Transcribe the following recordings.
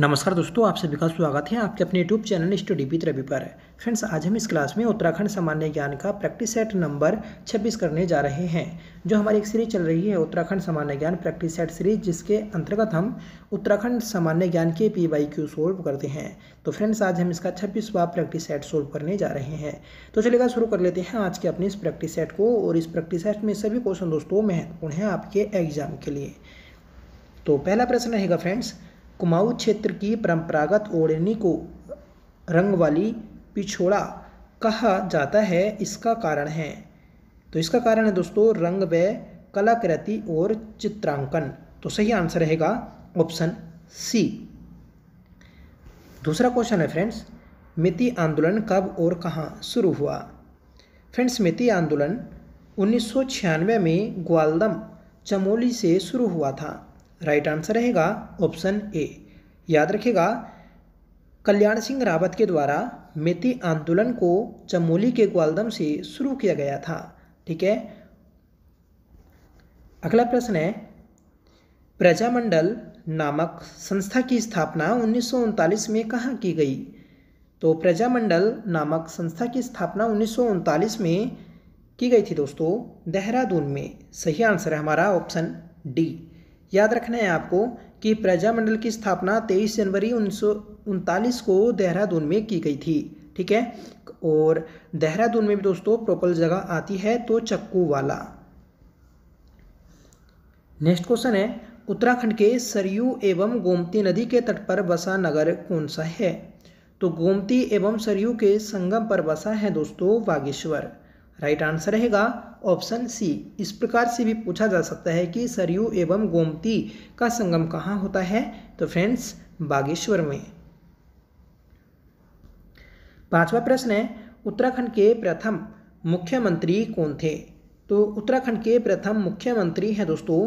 नमस्कार दोस्तों आप सभी का स्वागत है आपके अपने YouTube channel study P Ravi पर फ्रेंड्स आज हम इस क्लास में उत्तराखंड सामान्य ज्ञान का प्रैक्टिस सेट नंबर 26 करने जा रहे हैं जो हमारी एक सीरीज चल रही है उत्तराखंड सामान्य ज्ञान प्रैक्टिस सेट सीरीज जिसके अंतर्गत हम उत्तराखंड सामान्य ज्ञान के पी वाई क्यू सोल्व करते हैं तो फ्रेंड्स आज हम इसका छब्बीसवा प्रैक्टिस सेट सोल्व करने जा रहे हैं तो चलेगा शुरू कर लेते हैं आज के अपने इस प्रैक्टिस सेट को और इस प्रैक्टिस सेट में सभी क्वेश्चन दोस्तों महत्वपूर्ण है आपके एग्जाम के लिए तो पहला प्रश्न रहेगा फ्रेंड्स कुमाऊ क्षेत्र की परंपरागत ओढ़नी को रंग वाली पिछोड़ा कहा जाता है इसका कारण है तो इसका कारण है दोस्तों रंग व कलाकृति और चित्रांकन तो सही आंसर रहेगा ऑप्शन सी दूसरा क्वेश्चन है फ्रेंड्स मिति आंदोलन कब और कहाँ शुरू हुआ फ्रेंड्स मिति आंदोलन उन्नीस में ग्वालदम चमोली से शुरू हुआ था राइट आंसर रहेगा ऑप्शन ए याद रखेगा कल्याण सिंह रावत के द्वारा मेथी आंदोलन को चमोली के ग्वालदम से शुरू किया गया था ठीक है अगला प्रश्न है प्रजामंडल नामक संस्था की स्थापना उन्नीस में कहाँ की गई तो प्रजामंडल नामक संस्था की स्थापना उन्नीस में की गई थी दोस्तों देहरादून में सही आंसर है हमारा ऑप्शन डी याद रखना है आपको कि प्रजामंडल की स्थापना 23 जनवरी उनतालीस को देहरादून में की गई थी ठीक है और देहरादून में भी दोस्तों प्रॉपर जगह आती है तो चक्कू वाला नेक्स्ट क्वेश्चन है उत्तराखंड के सरयू एवं गोमती नदी के तट पर बसा नगर कौन सा है तो गोमती एवं सरयू के संगम पर बसा है दोस्तों बागेश्वर राइट आंसर रहेगा ऑप्शन सी इस प्रकार से भी पूछा जा सकता है कि सरयू एवं गोमती का संगम कहाँ होता है तो फ्रेंड्स बागेश्वर में पांचवा प्रश्न है उत्तराखंड के प्रथम मुख्यमंत्री कौन थे तो उत्तराखंड के प्रथम मुख्यमंत्री हैं दोस्तों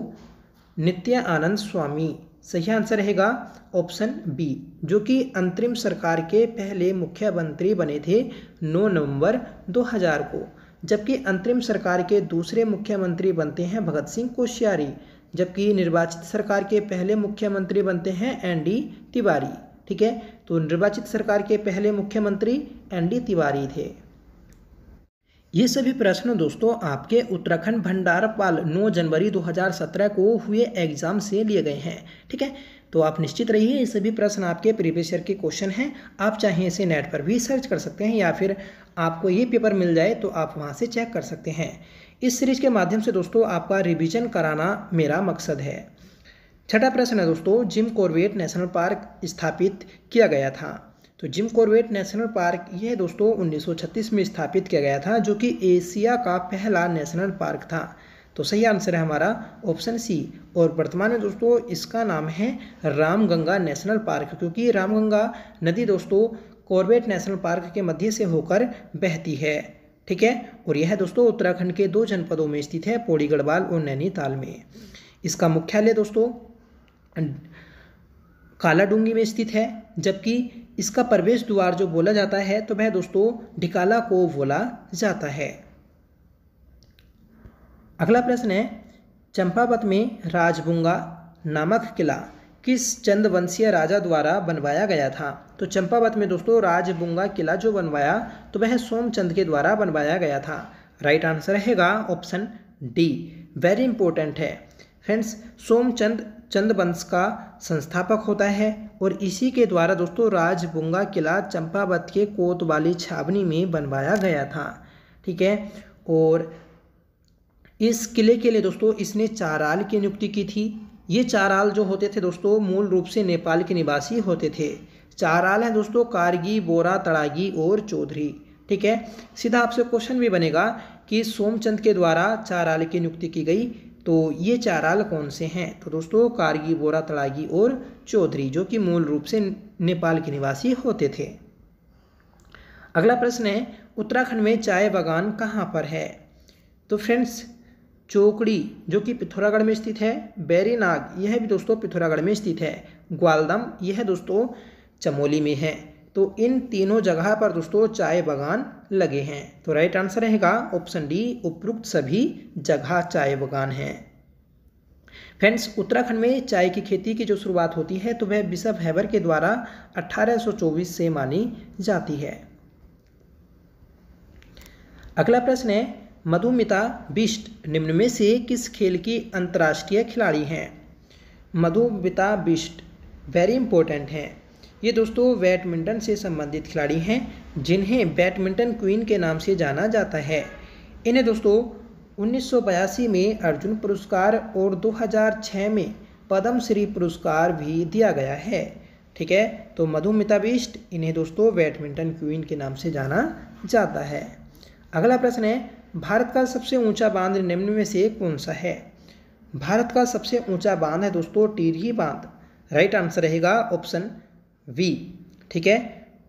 नित्यानंद स्वामी सही आंसर रहेगा ऑप्शन बी जो कि अंतरिम सरकार के पहले मुख्यमंत्री बने थे 9 नवंबर 2000 को जबकि अंतरिम सरकार के दूसरे मुख्यमंत्री बनते हैं भगत सिंह कोश्यारी जबकि निर्वाचित सरकार के पहले मुख्यमंत्री बनते हैं एन डी तिवारी ठीक है तो निर्वाचित सरकार के पहले मुख्यमंत्री एन डी तिवारी थे ये सभी प्रश्न दोस्तों आपके उत्तराखंड भंडारपाल 9 जनवरी 2017 को हुए एग्जाम से लिए गए हैं ठीक है तो आप निश्चित रहिए ये सभी प्रश्न आपके प्रीवियस ईयर के क्वेश्चन हैं आप चाहे इसे नेट पर भी सर्च कर सकते हैं या फिर आपको ये पेपर मिल जाए तो आप वहाँ से चेक कर सकते हैं इस सीरीज के माध्यम से दोस्तों आपका रिविजन कराना मेरा मकसद है छठा प्रश्न है दोस्तों जिम कॉर्बेट नेशनल पार्क स्थापित किया गया था तो जिम कॉर्बेट नेशनल पार्क यह दोस्तों 1936 में स्थापित किया गया था जो कि एशिया का पहला नेशनल पार्क था तो सही आंसर है हमारा ऑप्शन सी और वर्तमान में दोस्तों इसका नाम है रामगंगा नेशनल पार्क क्योंकि रामगंगा नदी दोस्तों कॉर्बेट नेशनल पार्क के मध्य से होकर बहती है ठीक है और यह दोस्तों उत्तराखंड के दो जनपदों में स्थित है पौड़ी गढ़वाल और नैनीताल में इसका मुख्यालय दोस्तों कालाडूंगी में स्थित है जबकि इसका प्रवेश द्वार जो बोला जाता है तो वह दोस्तों ढिकाला को बोला जाता है अगला प्रश्न है चंपावत में राजभुंगा नामक किला किस चंदवंशीय राजा द्वारा बनवाया गया था तो चंपावत में दोस्तों राजभुंगा किला जो बनवाया तो वह सोमचंद के द्वारा बनवाया गया था राइट आंसर रहेगा ऑप्शन डी वेरी इंपॉर्टेंट है फ्रेंड्स सोमचंद चंद वंश का संस्थापक होता है और इसी के द्वारा दोस्तों राजबुंगा किला चंपावत के कोतवाली छावनी में बनवाया गया था ठीक है और इस किले के लिए दोस्तों इसने चाराल की नियुक्ति की थी ये चाराल जो होते थे दोस्तों मूल रूप से नेपाल के निवासी होते थे चाराल हैं दोस्तों कारगी बोरा तड़ागी और चौधरी ठीक है सीधा आपसे क्वेश्चन भी बनेगा कि सोमचंद के द्वारा चाराल की नियुक्ति की गई तो ये चाराल कौन से हैं तो दोस्तों कारगी बोरा तड़ागी और चौधरी जो कि मूल रूप से नेपाल के निवासी होते थे अगला प्रश्न है उत्तराखंड में चाय बागान कहाँ पर है तो फ्रेंड्स चोकड़ी जो कि पिथौरागढ़ में स्थित है बैरीनाग यह भी दोस्तों पिथौरागढ़ में स्थित है ग्वालदम यह दोस्तों चमोली में है तो इन तीनों जगह पर दोस्तों चाय बागान लगे हैं तो राइट आंसर रहेगा ऑप्शन डी उपरोक्त सभी जगह चाय बागान हैं फ्रेंड्स उत्तराखंड में चाय की खेती की जो शुरुआत होती है तो वह बिशप हैबर के द्वारा 1824 से मानी जाती है अगला प्रश्न है मधुमिता बिष्ट निम्न में से किस खेल की अंतर्राष्ट्रीय खिलाड़ी हैं मधुमिता बिष्ट वेरी इंपॉर्टेंट हैं ये दोस्तों बैडमिंटन से संबंधित खिलाड़ी हैं जिन्हें बैडमिंटन क्वीन के नाम से जाना जाता है इन्हें दोस्तों उन्नीस में अर्जुन पुरस्कार और 2006 में पद्मश्री पुरस्कार भी दिया गया है ठीक है तो मधुमिता बिष्ट इन्हें दोस्तों बैडमिंटन क्वीन के नाम से जाना जाता है अगला प्रश्न है भारत का सबसे ऊंचा बांध निम्न में से कौन सा है भारत का सबसे ऊंचा बांध है दोस्तों टीरही बांध राइट आंसर रहेगा ऑप्शन वी ठीक है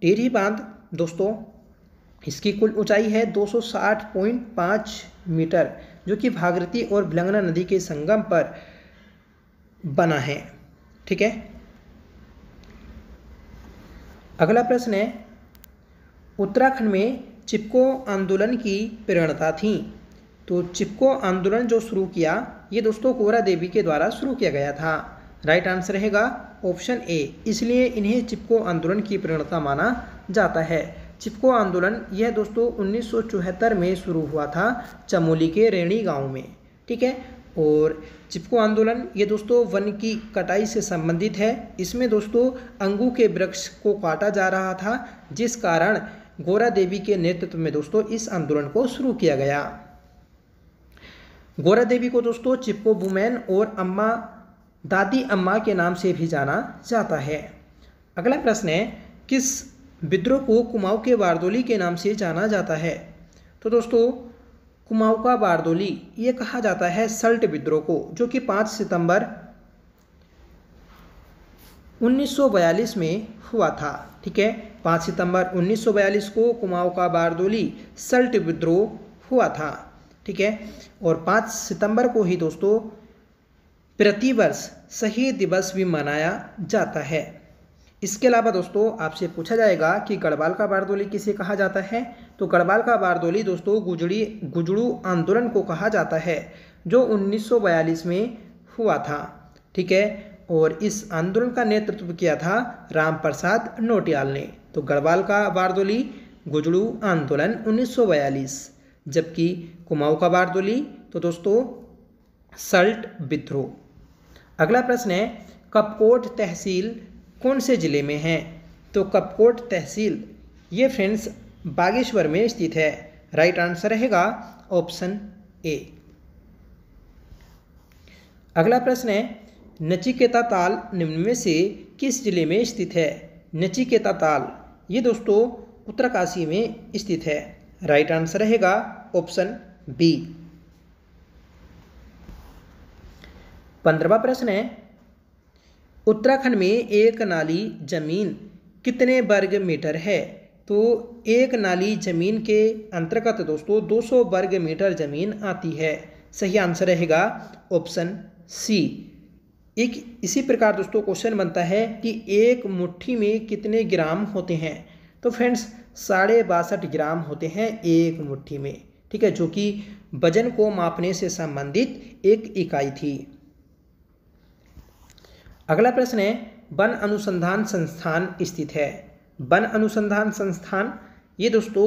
टेरी बांध दोस्तों इसकी कुल ऊंचाई है 260.5 मीटर जो कि भागरती और बिलंगना नदी के संगम पर बना है ठीक है अगला प्रश्न है उत्तराखंड में चिपको आंदोलन की प्रेरणता थी तो चिपको आंदोलन जो शुरू किया ये दोस्तों कोरा देवी के द्वारा शुरू किया गया था राइट आंसर रहेगा ऑप्शन ए इसलिए इन्हें चिपको आंदोलन की प्रेरणता माना जाता है चिपको आंदोलन यह दोस्तों उन्नीस में शुरू हुआ था चमोली के रेणी गांव में ठीक है और चिपको आंदोलन ये दोस्तों वन की कटाई से संबंधित है इसमें दोस्तों अंगू के वृक्ष को काटा जा रहा था जिस कारण गोरा देवी के नेतृत्व में दोस्तों इस आंदोलन को शुरू किया गया गोरा देवी को दोस्तों चिपको वुमेन और अम्मा दादी अम्मा के नाम से भी जाना जाता है अगला प्रश्न है किस विद्रोह को कुमाऊ के बारदोली के नाम से जाना जाता है तो दोस्तों कुमाऊ का बारदोली ये कहा जाता है सल्ट विद्रोह को जो कि 5 सितंबर 1942 में हुआ था ठीक है 5 सितंबर 1942 को कुमाऊ का बारदोली सल्ट विद्रोह हुआ था ठीक है और 5 सितंबर को ही दोस्तों प्रतिवर्ष शहीद दिवस भी मनाया जाता है इसके अलावा दोस्तों आपसे पूछा जाएगा कि गढ़वाल का बारदोली किसे कहा जाता है तो गढ़वाल का बारदोली दोस्तों गुजड़ी गुजड़ू आंदोलन को कहा जाता है जो 1942 में हुआ था ठीक है और इस आंदोलन का नेतृत्व किया था राम प्रसाद नोटियाल ने तो गढ़वाल का बारदोली गुजड़ू आंदोलन उन्नीस जबकि कुमाऊ का बारदोली तो दोस्तों सल्ट विद्रोह अगला प्रश्न है कपकोट तहसील कौन से ज़िले में है तो कपकोट तहसील ये फ्रेंड्स बागेश्वर में स्थित है राइट आंसर रहेगा ऑप्शन ए अगला प्रश्न है नचिकेता ताल निम्न में से किस जिले में स्थित है नचिकेता ताल ये दोस्तों उत्तरकाशी में स्थित है राइट आंसर रहेगा ऑप्शन बी पंद्रवा प्रश्न है उत्तराखंड में एक नाली जमीन कितने वर्ग मीटर है तो एक नाली जमीन के अंतर्गत दोस्तों 200 वर्ग मीटर जमीन आती है सही आंसर रहेगा ऑप्शन सी एक इसी प्रकार दोस्तों क्वेश्चन बनता है कि एक मुट्ठी में कितने ग्राम होते हैं तो फ्रेंड्स साढ़े बासठ ग्राम होते हैं एक मुट्ठी में ठीक है जो कि वजन को मापने से संबंधित एक इकाई थी अगला प्रश्न है वन अनुसंधान संस्थान स्थित है वन अनुसंधान संस्थान ये दोस्तों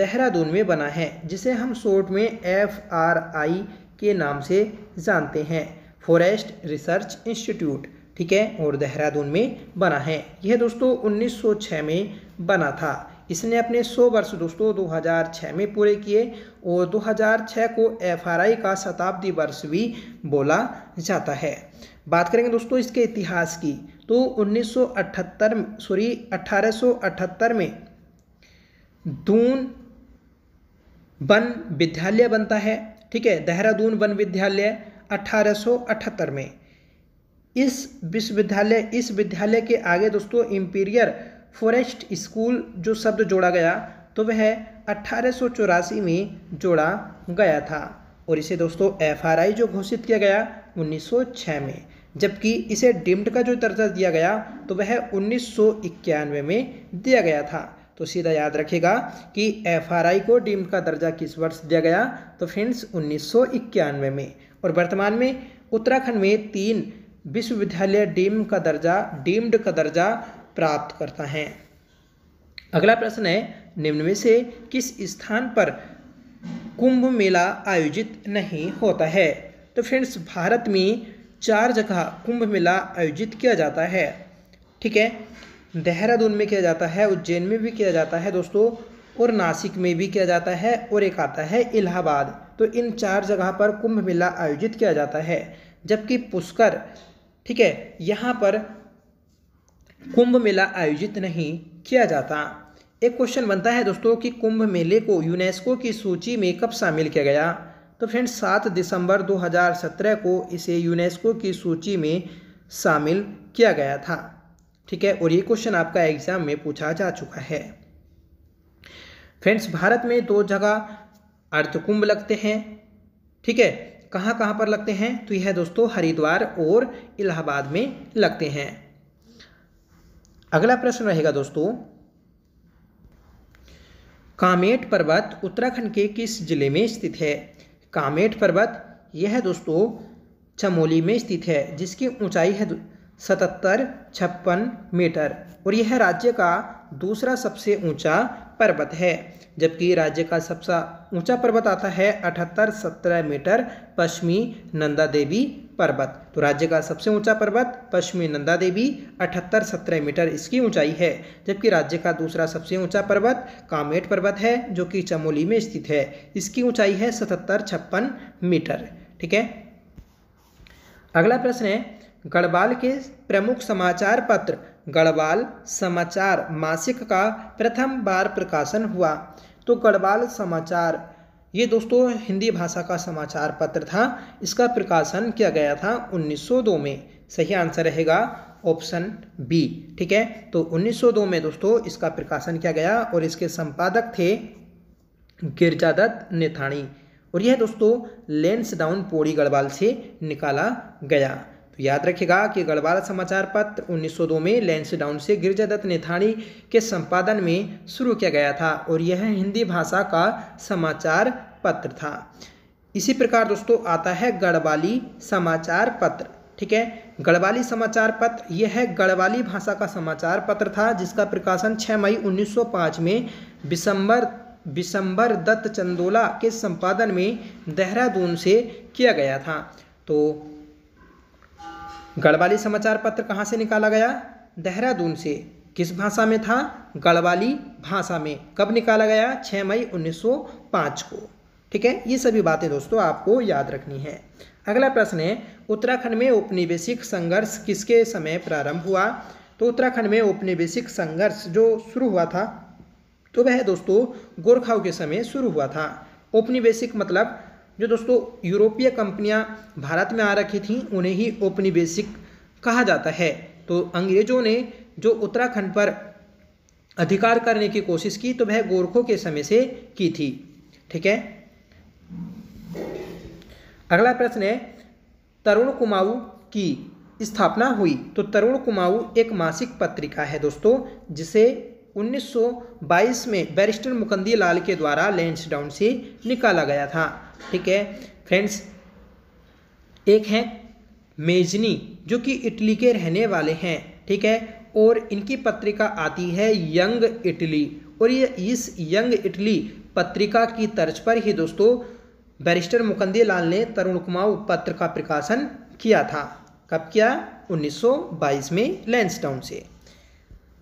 देहरादून में बना है जिसे हम शोर्ट में एफ आर आई के नाम से जानते हैं फॉरेस्ट रिसर्च इंस्टीट्यूट ठीक है और देहरादून में बना है यह दोस्तों 1906 में बना था इसने अपने 100 वर्ष दोस्तों 2006 में पूरे किए और 2006 को एफ का शताब्दी वर्ष भी बोला जाता है बात करेंगे दोस्तों इसके इतिहास की तो 1978 सॉरी 1878 में दून वन विद्यालय बनता है ठीक है देहरादून वन विद्यालय 1878 में इस विश्वविद्यालय इस विद्यालय के आगे दोस्तों इम्पीरियर फॉरेस्ट स्कूल जो शब्द जोड़ा गया तो वह अट्ठारह में जोड़ा गया था और इसे दोस्तों एफ जो घोषित किया गया 1906 में जबकि इसे डिम्ड का जो दर्जा दिया गया तो वह उन्नीस में दिया गया था तो सीधा याद रखेगा कि एफआरआई को डीम्ड का दर्जा किस वर्ष दिया गया तो फ्रेंड्स उन्नीस में और वर्तमान में उत्तराखंड में तीन विश्वविद्यालय डीम का दर्जा डीम्ड का दर्जा प्राप्त करता है अगला प्रश्न है निम्न में से किस स्थान पर कुंभ मेला आयोजित नहीं होता है तो फ्रेंड्स भारत में चार जगह कुंभ मेला आयोजित किया जाता है ठीक है देहरादून में किया जाता है उज्जैन में भी किया जाता है दोस्तों और नासिक में भी किया जाता है और एक आता है इलाहाबाद तो इन चार जगह पर कुंभ मेला आयोजित किया जाता है जबकि पुष्कर ठीक है यहाँ पर कुंभ मेला आयोजित नहीं किया जाता एक क्वेश्चन बनता है दोस्तों कि कुंभ मेले को यूनेस्को की सूची में कब शामिल किया गया तो फ्रेंड्स सात दिसंबर 2017 को इसे यूनेस्को की सूची में शामिल किया गया था ठीक है और ये क्वेश्चन आपका एग्जाम में पूछा जा चुका है फ्रेंड्स भारत में दो जगह अर्धकुंभ लगते हैं ठीक है कहाँ कहाँ पर लगते हैं तो यह दोस्तों हरिद्वार और इलाहाबाद में लगते हैं अगला प्रश्न रहेगा दोस्तों कामेट पर्वत उत्तराखंड के किस जिले में स्थित है कामेट पर्वत यह दोस्तों चमोली में स्थित है जिसकी ऊंचाई है सतहत्तर छप्पन मीटर और यह राज्य का दूसरा सबसे ऊंचा पर्वत है जबकि राज्य का सबसे ऊंचा पर्वत आता है अठहत्तर सत्रह मीटर पश्चिमी नंदा देवी पर्वत तो राज्य का सबसे ऊंचा पर्वत पश्चिमी नंदा देवी अठहत्तर सत्रह मीटर इसकी ऊंचाई है जबकि राज्य का दूसरा सबसे ऊंचा पर्वत कामेट पर्वत है जो कि चमोली में स्थित है इसकी ऊंचाई है सतहत्तर छप्पन मीटर ठीक है अगला प्रश्न है गढ़वाल के प्रमुख समाचार पत्र गढ़वाल समाचार मासिक का प्रथम बार प्रकाशन हुआ तो गढ़वाल समाचार ये दोस्तों हिंदी भाषा का समाचार पत्र था इसका प्रकाशन किया गया था 1902 में सही आंसर रहेगा ऑप्शन बी ठीक है तो 1902 में दोस्तों इसका प्रकाशन किया गया और इसके संपादक थे गिरजादत्त नेथाणी और यह दोस्तों लेंस डाउन पोड़ी गढ़वाल से निकाला गया तो याद रखिएगा कि गढ़वाल समाचार पत्र 1902 में लैंसडाउन से गिरजादत्त नेथाणी के संपादन में शुरू किया गया था और यह हिंदी भाषा का समाचार पत्र था इसी प्रकार दोस्तों आता है गढ़वाली समाचार पत्र ठीक है गढ़वाली समाचार पत्र यह है गढ़वाली भाषा का समाचार पत्र था जिसका प्रकाशन 6 मई 1905 में बिसंबर बिसंबर दत्त चंदोला के संपादन में देहरादून से किया गया था तो गढ़वाली समाचार पत्र कहाँ से निकाला गया देहरादून से किस भाषा में था गढ़वाली भाषा में कब निकाला गया 6 मई 1905 को ठीक है ये सभी बातें दोस्तों आपको याद रखनी है अगला प्रश्न है उत्तराखंड में उपनिवेशिक संघर्ष किसके समय प्रारंभ हुआ तो उत्तराखंड में उपनिवेशिक संघर्ष जो शुरू हुआ था तो वह दोस्तों गोरखाओं के समय शुरू हुआ था उपनिवेशिक मतलब जो दोस्तों यूरोपीय कंपनियां भारत में आ रखी थीं उन्हें ही औपनिवेशिक कहा जाता है तो अंग्रेजों ने जो उत्तराखंड पर अधिकार करने की कोशिश की तो वह गोरखों के समय से की थी ठीक है अगला प्रश्न है तरुण कुमाऊ की स्थापना हुई तो तरुण कुमाऊ एक मासिक पत्रिका है दोस्तों जिसे 1922 में बैरिस्टर मुकंदी लाल के द्वारा लेंसडाउन डाउन से निकाला गया था ठीक है फ्रेंड्स एक है मेजनी जो कि इटली के रहने वाले हैं ठीक है और इनकी पत्रिका आती है यंग इटली और ये इस यंग इटली पत्रिका की तर्ज पर ही दोस्तों बैरिस्टर मुकंदी लाल ने तरुण कुमाऊ पत्र का प्रकाशन किया था कब किया 1922 में लैंसडाउन से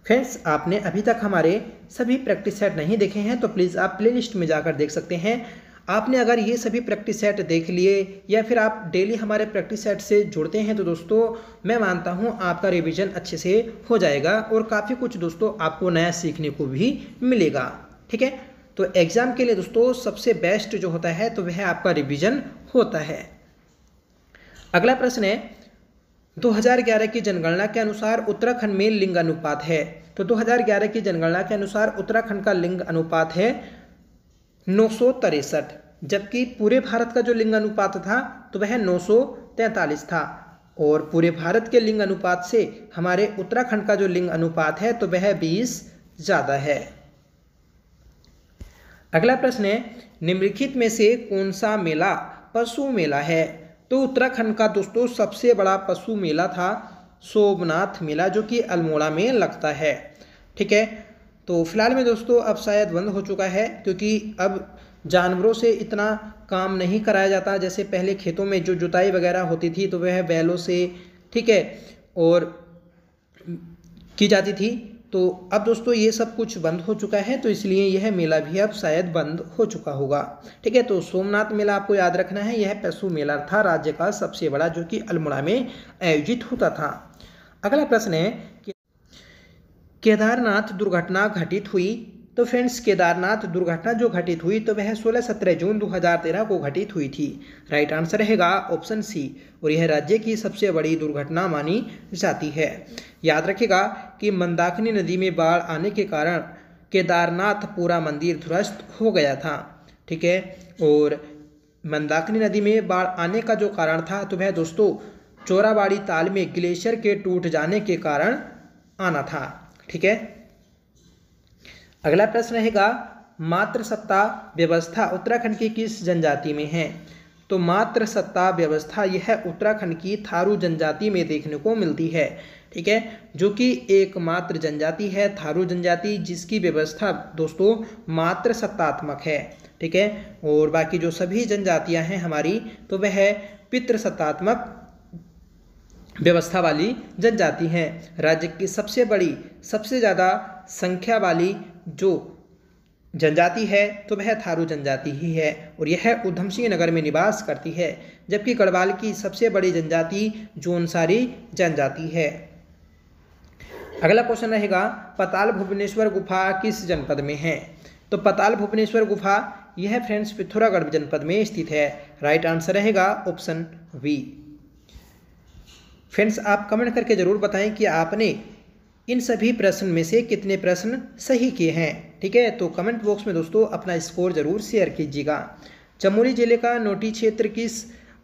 फ्रेंड्स आपने अभी तक हमारे सभी प्रैक्टिस सेट नहीं देखे हैं तो प्लीज़ आप प्लेलिस्ट में जाकर देख सकते हैं आपने अगर ये सभी प्रैक्टिस सेट देख लिए या फिर आप डेली हमारे प्रैक्टिस सेट से जुड़ते हैं तो दोस्तों मैं मानता हूँ आपका रिवीजन अच्छे से हो जाएगा और काफ़ी कुछ दोस्तों आपको नया सीखने को भी मिलेगा ठीक है तो एग्ज़ाम के लिए दोस्तों सबसे बेस्ट जो होता है तो वह आपका रिविज़न होता है अगला प्रश्न है 2011 की जनगणना के अनुसार उत्तराखंड में लिंग अनुपात है तो 2011 की जनगणना के अनुसार उत्तराखंड का लिंग अनुपात है नौ जबकि पूरे भारत का जो लिंग अनुपात था तो वह नौ था और पूरे भारत के लिंग अनुपात से हमारे उत्तराखंड का जो लिंग अनुपात है तो वह बीस ज़्यादा है अगला प्रश्न है निम्नलिखित में से कौन सा मेला पशु मेला है तो उत्तराखंड का दोस्तों सबसे बड़ा पशु मेला था सोमनाथ मेला जो कि अल्मोड़ा में लगता है ठीक है तो फ़िलहाल में दोस्तों अब शायद बंद हो चुका है क्योंकि अब जानवरों से इतना काम नहीं कराया जाता जैसे पहले खेतों में जो जुताई वगैरह होती थी तो वह बैलों से ठीक है और की जाती थी तो अब दोस्तों ये सब कुछ बंद हो चुका है तो इसलिए यह मेला भी अब शायद बंद हो चुका होगा ठीक है तो सोमनाथ मेला आपको याद रखना है यह पशु मेला था राज्य का सबसे बड़ा जो कि अल्मोड़ा में आयोजित होता था अगला प्रश्न है केदारनाथ दुर्घटना घटित हुई तो फ्रेंड्स केदारनाथ दुर्घटना जो घटित हुई तो वह 16-17 जून 2013 को घटित हुई थी राइट आंसर रहेगा ऑप्शन सी और यह राज्य की सबसे बड़ी दुर्घटना मानी जाती है याद रखेगा कि मंदाकिनी नदी में बाढ़ आने के कारण केदारनाथ पूरा मंदिर ध्वस्त हो गया था ठीक है और मंदाकिनी नदी में बाढ़ आने का जो कारण था तो वह दोस्तों चोराबाड़ी ताल में ग्लेशियर के टूट जाने के कारण आना था ठीक है अगला प्रश्न रहेगा मात्र सत्ता व्यवस्था उत्तराखंड की किस जनजाति में है तो मात्र सत्ता व्यवस्था यह उत्तराखंड की थारू जनजाति में देखने को मिलती है ठीक है जो कि एकमात्र जनजाति है थारू जनजाति जिसकी व्यवस्था दोस्तों मात्र सत्तात्मक है ठीक है और बाकी जो सभी जनजातियां हैं हमारी तो वह पितृसत्तात्मक व्यवस्था वाली जनजाति हैं राज्य की सबसे बड़ी सबसे ज़्यादा संख्या वाली जो जनजाति है तो वह थारू जनजाति ही है और यह उधम सिंह नगर में निवास करती है जबकि गढ़वाल की सबसे बड़ी जनजाति जोनसारी जनजाति है अगला क्वेश्चन रहेगा पताल भुवनेश्वर गुफा किस जनपद में है तो पताल भुवनेश्वर गुफा यह फ्रेंड्स पिथौरागढ़ जनपद में स्थित है राइट आंसर रहेगा ऑप्शन वी फ्रेंड्स आप कमेंट करके ज़रूर बताएं कि आपने इन सभी प्रश्न में से कितने प्रश्न सही किए हैं ठीक है तो कमेंट बॉक्स में दोस्तों अपना स्कोर ज़रूर शेयर कीजिएगा चमोली जिले का नोटी क्षेत्र किस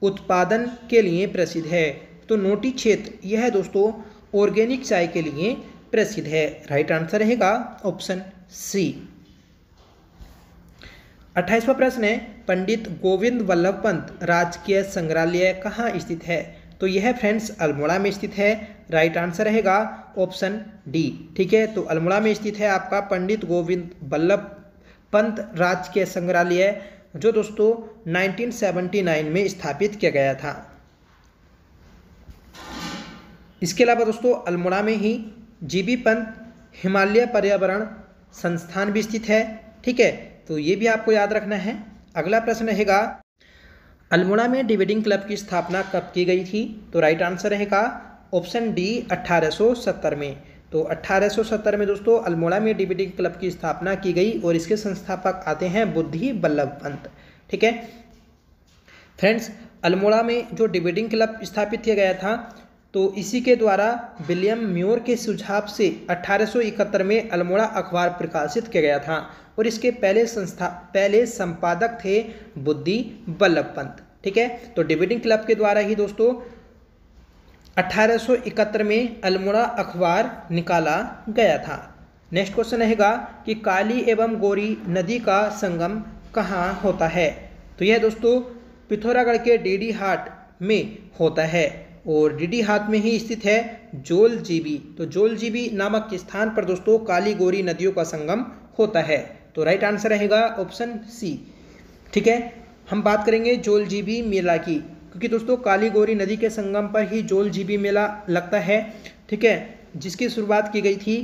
उत्पादन के लिए प्रसिद्ध है तो नोटी क्षेत्र यह दोस्तों ऑर्गेनिक चाय के लिए प्रसिद्ध है राइट आंसर रहेगा ऑप्शन सी अट्ठाईसवा प्रश्न है पंडित गोविंद वल्लभ पंत राजकीय संग्रहालय कहाँ स्थित है तो यह फ्रेंड्स अल्मोड़ा में स्थित है राइट आंसर रहेगा ऑप्शन डी ठीक है तो अल्मोड़ा में स्थित है आपका पंडित गोविंद बल्लभ पंत राज के संग्रहालय जो दोस्तों 1979 में स्थापित किया गया था इसके अलावा दोस्तों अल्मोड़ा में ही जीबी पंत हिमालय पर्यावरण संस्थान भी स्थित है ठीक है तो ये भी आपको याद रखना है अगला प्रश्न रहेगा अल्मोड़ा में डिबेटिंग क्लब की स्थापना कब की गई थी तो राइट आंसर रहेगा ऑप्शन डी 1870 में तो 1870 में दोस्तों अल्मोड़ा में डिबेटिंग क्लब की स्थापना की गई और इसके संस्थापक आते हैं बुद्धि बल्लभ पंत ठीक है फ्रेंड्स अल्मोड़ा में जो डिबेटिंग क्लब स्थापित किया गया था तो इसी के द्वारा विलियम म्योर के सुझाव से 1871 में अल्मोड़ा अखबार प्रकाशित किया गया था और इसके पहले संस्था पहले संपादक थे बुद्धि बल्लभ पंत ठीक है तो डिबेटिंग क्लब के द्वारा ही दोस्तों 1871 में अल्मोड़ा अखबार निकाला गया था नेक्स्ट क्वेश्चन रहेगा कि काली एवं गोरी नदी का संगम कहाँ होता है तो यह दोस्तों पिथौरागढ़ के डीडी हाट में होता है और डीडी हाट में ही स्थित है जोल जीबी तो जोल जीबी नामक स्थान पर दोस्तों काली गोरी नदियों का संगम होता है तो राइट आंसर रहेगा ऑप्शन सी ठीक है हम बात करेंगे जोल जीबी मेला की क्योंकि दोस्तों काली गोरी नदी के संगम पर ही जोल जीबी मेला लगता है ठीक है जिसकी शुरुआत की गई थी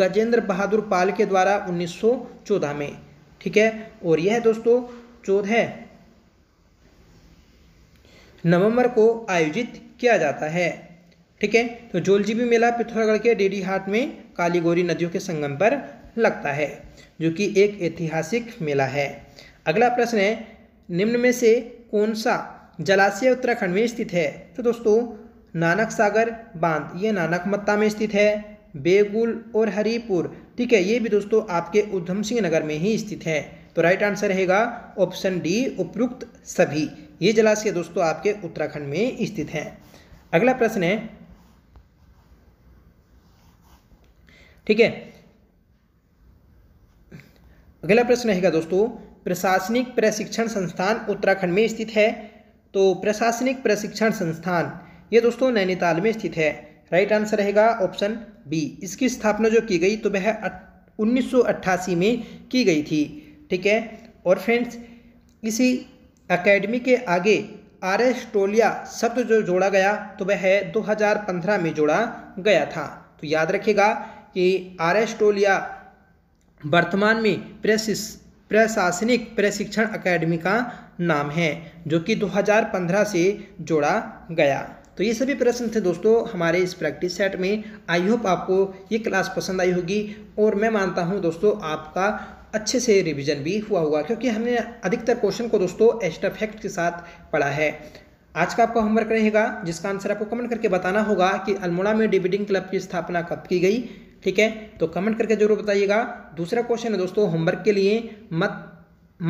गजेंद्र बहादुर पाल के द्वारा 1914 में ठीक है और यह दोस्तों चौदह नवंबर को आयोजित किया जाता है ठीक है तो जोलजीबी मेला पिथौरागढ़ के डेडीहाट में कालीगोरी नदियों के संगम पर लगता है जो कि एक ऐतिहासिक मेला है अगला प्रश्न है निम्न में से कौन सा जलाशय उत्तराखंड में स्थित है तो दोस्तों नानक सागर बांध ये नानक मत्ता में स्थित है बेगुल और हरिपुर ठीक है ये भी दोस्तों आपके उधम सिंह नगर में ही स्थित है तो राइट आंसर रहेगा ऑप्शन डी उपयुक्त सभी ये जलाशय दोस्तों आपके उत्तराखंड में स्थित हैं अगला प्रश्न है ठीक है अगला प्रश्न रहेगा दोस्तों प्रशासनिक प्रशिक्षण संस्थान उत्तराखंड में स्थित है तो प्रशासनिक प्रशिक्षण संस्थान ये दोस्तों नैनीताल में स्थित है राइट आंसर रहेगा ऑप्शन बी इसकी स्थापना जो की गई तो वह उन्नीस में की गई थी ठीक है और फ्रेंड्स इसी एकेडमी के आगे आर एस टोलिया शब्द जो जोड़ा गया तो वह 2015 में जोड़ा गया था तो याद रखिएगा कि आर एस टोलिया वर्तमान में प्रेस प्रशासनिक प्रशिक्षण अकेडमी का नाम है जो कि 2015 से जोड़ा गया तो ये सभी प्रश्न थे दोस्तों हमारे इस प्रैक्टिस सेट में आई होप आपको ये क्लास पसंद आई होगी और मैं मानता हूँ दोस्तों आपका अच्छे से रिवीजन भी हुआ होगा क्योंकि हमने अधिकतर क्वेश्चन को दोस्तों एक्स्ट्रा फैक्ट के साथ पढ़ा है आज का आपका होमवर्क रहेगा जिसका आंसर आपको कमेंट करके बताना होगा कि अल्मोड़ा में डिबेटिंग क्लब की स्थापना कब की गई ठीक है तो कमेंट करके जरूर बताइएगा दूसरा क्वेश्चन है दोस्तों होमवर्क के लिए मत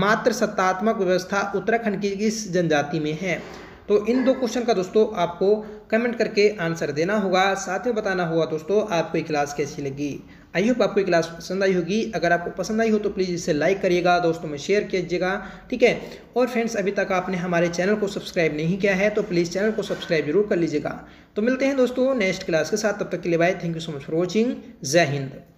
मात्र सत्तात्मक व्यवस्था उत्तराखंड की किस जनजाति में है तो इन दो क्वेश्चन का दोस्तों आपको कमेंट करके आंसर देना होगा साथ में बताना होगा दोस्तों आपको क्लास कैसी लगी आई होप आपको क्लास पसंद आई होगी अगर आपको पसंद आई हो तो प्लीज़ इसे लाइक करिएगा दोस्तों में शेयर कीजिएगा ठीक है और फ्रेंड्स अभी तक आपने हमारे चैनल को सब्सक्राइब नहीं किया है तो प्लीज़ चैनल को सब्सक्राइब जरूर कर लीजिएगा तो मिलते हैं दोस्तों नेक्स्ट क्लास के साथ तब तक के लिए bye thank you so much for watching जय हिंद